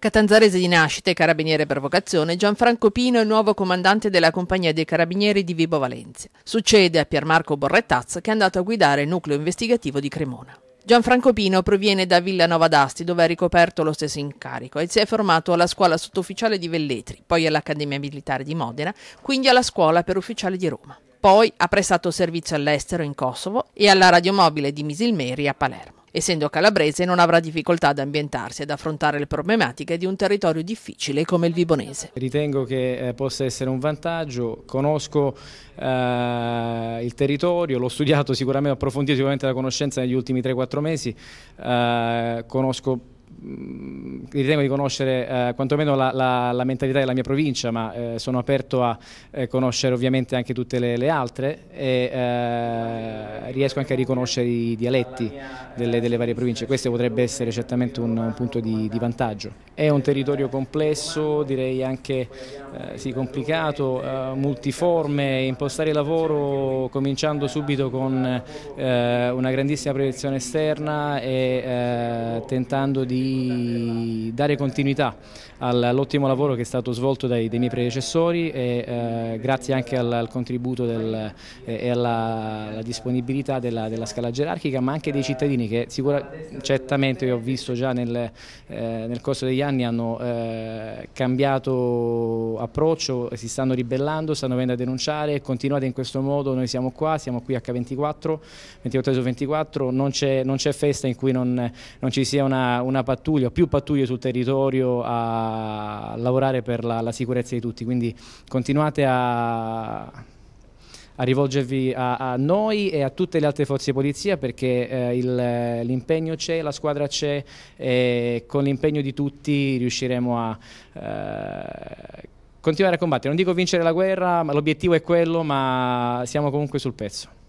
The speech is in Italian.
Catanzarese di nascita e carabiniere per vocazione, Gianfranco Pino è il nuovo comandante della compagnia dei carabinieri di Vibo Valencia. Succede a Piermarco Borrettaz che è andato a guidare il nucleo investigativo di Cremona. Gianfranco Pino proviene da Villanova d'Asti, dove ha ricoperto lo stesso incarico, e si è formato alla scuola sottufficiale di Velletri, poi all'Accademia Militare di Modena, quindi alla scuola per ufficiali di Roma. Poi ha prestato servizio all'estero in Kosovo e alla radiomobile di Misilmeri a Palermo. Essendo calabrese non avrà difficoltà ad ambientarsi ad affrontare le problematiche di un territorio difficile come il Vibonese. Ritengo che eh, possa essere un vantaggio, conosco eh, il territorio, l'ho studiato sicuramente, ho approfondito sicuramente la conoscenza negli ultimi 3-4 mesi, eh, conosco mm, ritengo di conoscere eh, quantomeno la, la, la, mentalità della mia provincia, ma eh, sono aperto a eh, conoscere ovviamente anche tutte le, le altre e eh, riesco anche a riconoscere i dialetti delle, delle, varie province. Questo potrebbe essere certamente un, un punto di, di, vantaggio. È un territorio complesso, direi anche eh, sì, complicato, eh, multiforme, impostare il lavoro cominciando subito con una grandissima proiezione esterna e tentando di dare continuità all'ottimo lavoro che è stato svolto dai, dai miei predecessori e eh, grazie anche al, al contributo del, eh, e alla, alla disponibilità della, della, scala gerarchica ma anche dei cittadini che sicura, certamente io ho visto già nel, eh, nel corso degli anni hanno eh, cambiato approccio, si stanno ribellando, stanno venendo a denunciare, continuate in questo modo, noi siamo qua, siamo qui H24, 24 su 24, non c'è festa in cui non, non ci sia una, una pattuglia, più pattuglie sul territorio a lavorare per la, la sicurezza di tutti, quindi continuate a a rivolgervi a, a, noi e a tutte le altre forze di polizia perché eh, l'impegno c'è, la squadra c'è e con l'impegno di tutti riusciremo a eh, continuare a combattere. Non dico vincere la guerra, ma l'obiettivo è quello, ma siamo comunque sul pezzo.